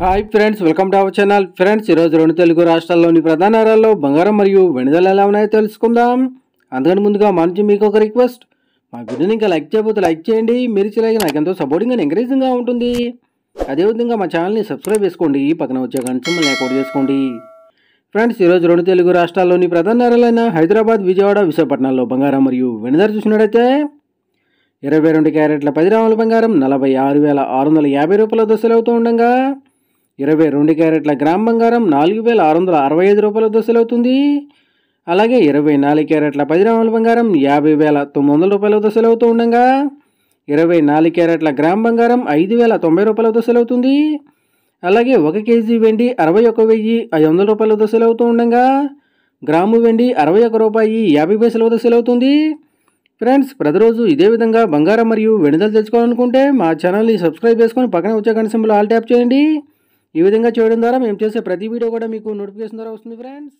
hi friends welcome to our channel friends ఈరోజు రెండు తెలుగు రాష్ట్రాల్లోని ప్రధాన నగరాల్లో బంగారం మరియు వెనుదల ఎలా ఉన్నాయో తెలుసుకుందాం అందుకని ముందుగా మంచి మీకు ఒక రిక్వెస్ట్ మా వీడియోని ఇంకా లైక్ చేయబోతే లైక్ చేయండి మీరు ఇలాగే నాకు ఎంతో సపోర్టింగ్ అండ్ ఎంకరేజింగ్గా ఉంటుంది అదేవిధంగా మా ఛానల్ని సబ్స్క్రైబ్ చేసుకోండి పక్కన వచ్చే గంట లేకపోతే చేసుకోండి ఫ్రెండ్స్ ఈరోజు రెండు తెలుగు రాష్ట్రాల్లోని ప్రధాన నగరాలైన హైదరాబాద్ విజయవాడ విశాఖపట్నంలో బంగారం మరియు వెనుదల చూసినట్టయితే ఇరవై రెండు క్యారెట్ల పది రాముల బంగారం నలభై ఆరు వేల ఆరు వందల యాభై రూపాయల దశలవుతూ ఉండగా ఇరవై రెండు క్యారెట్ల గ్రామ్ బంగారం నాలుగు వేల ఆరు వందల అరవై ఐదు రూపాయల దశలవుతుంది అలాగే ఇరవై నాలుగు క్యారెట్ల పది గ్రాముల బంగారం యాభై వేల తొమ్మిది వందల రూపాయల దశలు అవుతూ ఉండగా ఇరవై నాలుగు క్యారెట్ల గ్రామ్ బంగారం ఐదు వేల తొంభై రూపాయల అవుతుంది అలాగే ఒక కేజీ వెండి అరవై ఒక వెయ్యి ఐదు వందల రూపాయల దశలు అవుతూ ఉండగా గ్రాము వెండి అరవై ఒక రూపాయి యాభై పైసల అవుతుంది ఫ్రెండ్స్ ప్రతిరోజు ఇదే విధంగా బంగారం మరియు వెనుదలు తెచ్చుకోవాలనుకుంటే మా ఛానల్ని సబ్స్క్రైబ్ చేసుకొని పక్కన వచ్చే కనసింపులు ఆల్ ట్యాప్ చేయండి ఈ విధంగా చేయడం ద్వారా మేము చేసే ప్రతి వీడియో కూడా మీకు నోటిఫికేషన్ ద్వారా వస్తుంది ఫ్రెండ్స్